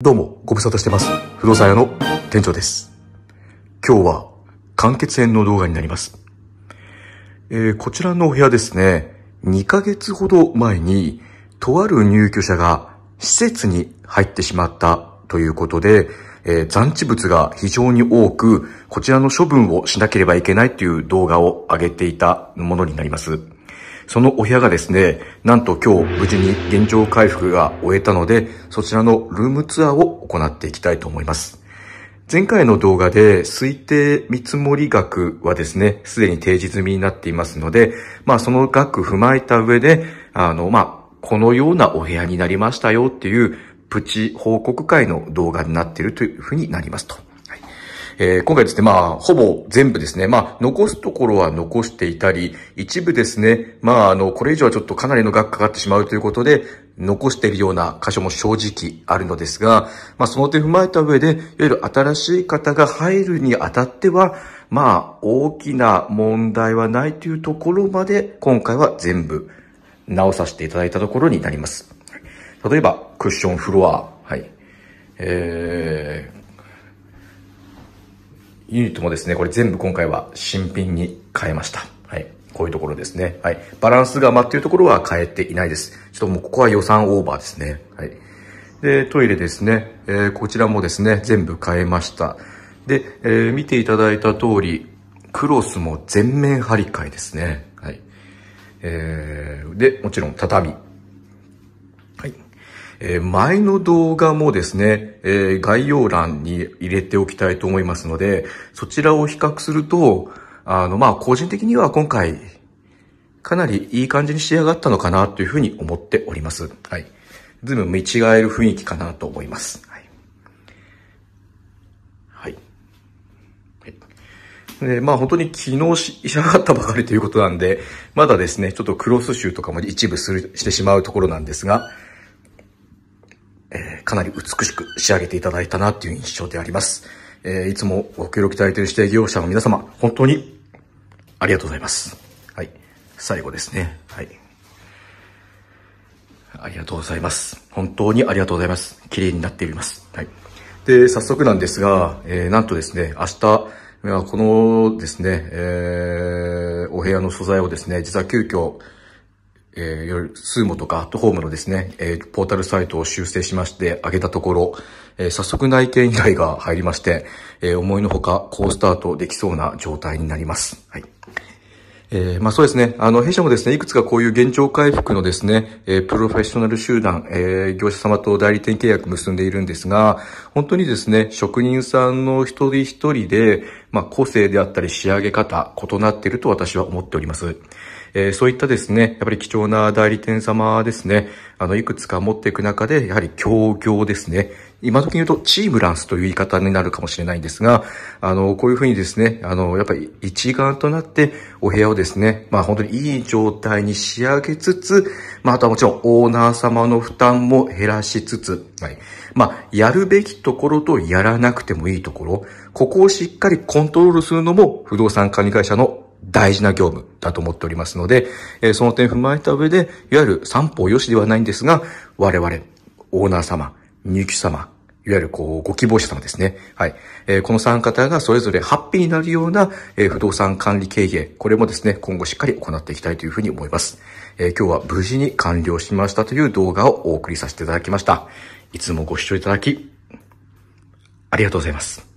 どうも、ご無沙汰してます。不動産屋の店長です。今日は、完結編の動画になります。えー、こちらのお部屋ですね、2ヶ月ほど前に、とある入居者が施設に入ってしまったということで、えー、残地物が非常に多く、こちらの処分をしなければいけないという動画を上げていたものになります。そのお部屋がですね、なんと今日無事に現状回復が終えたので、そちらのルームツアーを行っていきたいと思います。前回の動画で推定見積もり額はですね、すでに提示済みになっていますので、まあその額踏まえた上で、あの、まあ、このようなお部屋になりましたよっていうプチ報告会の動画になっているというふうになりますと。えー、今回ですね、まあ、ほぼ全部ですね、まあ、残すところは残していたり、一部ですね、まあ、あの、これ以上はちょっとかなりの額かかってしまうということで、残しているような箇所も正直あるのですが、まあ、その点踏まえた上で、いわゆる新しい方が入るにあたっては、まあ、大きな問題はないというところまで、今回は全部直させていただいたところになります。例えば、クッションフロア、はい。えーユニットもですね、これ全部今回は新品に変えました。はい。こういうところですね。はい。バランス釜っていうところは変えていないです。ちょっともうここは予算オーバーですね。はい。で、トイレですね。えー、こちらもですね、全部変えました。で、えー、見ていただいた通り、クロスも全面張り替えですね。はい。えー、で、もちろん畳。えー、前の動画もですね、えー、概要欄に入れておきたいと思いますので、そちらを比較すると、あの、まあ、個人的には今回、かなりいい感じに仕上がったのかなというふうに思っております。はい。ずいぶん見違える雰囲気かなと思います。はい。はい。で、まあ本当に昨日仕上がったばかりということなんで、まだですね、ちょっとクロス集とかも一部する、してしまうところなんですが、かなり美しく仕上げていただいたなという印象であります。えー、いつもご協力いただいている指定業者の皆様、本当にありがとうございます。はい。最後ですね。はい。ありがとうございます。本当にありがとうございます。綺麗になっております。はい。で、早速なんですが、えー、なんとですね、明日、このですね、えー、お部屋の素材をですね、実は急遽、えー、スーモとかアットホームのですね、えー、ポータルサイトを修正しまして上げたところ、えー、早速内見依頼が入りまして、えー、思いのほか高スタートできそうな状態になります。はい。えー、まあそうですね。あの、弊社もですね、いくつかこういう現状回復のですね、えー、プロフェッショナル集団、えー、業者様と代理店契約結んでいるんですが、本当にですね、職人さんの一人一人で、まあ個性であったり仕上げ方、異なっていると私は思っております。えー、そういったですね、やっぱり貴重な代理店様ですね、あの、いくつか持っていく中で、やはり協業ですね、今時に言うとチームランスという言い方になるかもしれないんですが、あの、こういうふうにですね、あの、やっぱり一丸となってお部屋をですね、まあ本当にいい状態に仕上げつつ、まああとはもちろんオーナー様の負担も減らしつつ、はい。まあ、やるべきところとやらなくてもいいところ、ここをしっかりコントロールするのも不動産管理会社の大事な業務だと思っておりますので、えその点踏まえた上で、いわゆる三方よしではないんですが、我々、オーナー様、入居様、いわゆるこう、ご希望者様ですね。はい。えー、この3方がそれぞれハッピーになるような、えー、不動産管理経営、これもですね、今後しっかり行っていきたいというふうに思います。えー、今日は無事に完了しましたという動画をお送りさせていただきました。いつもご視聴いただき、ありがとうございます。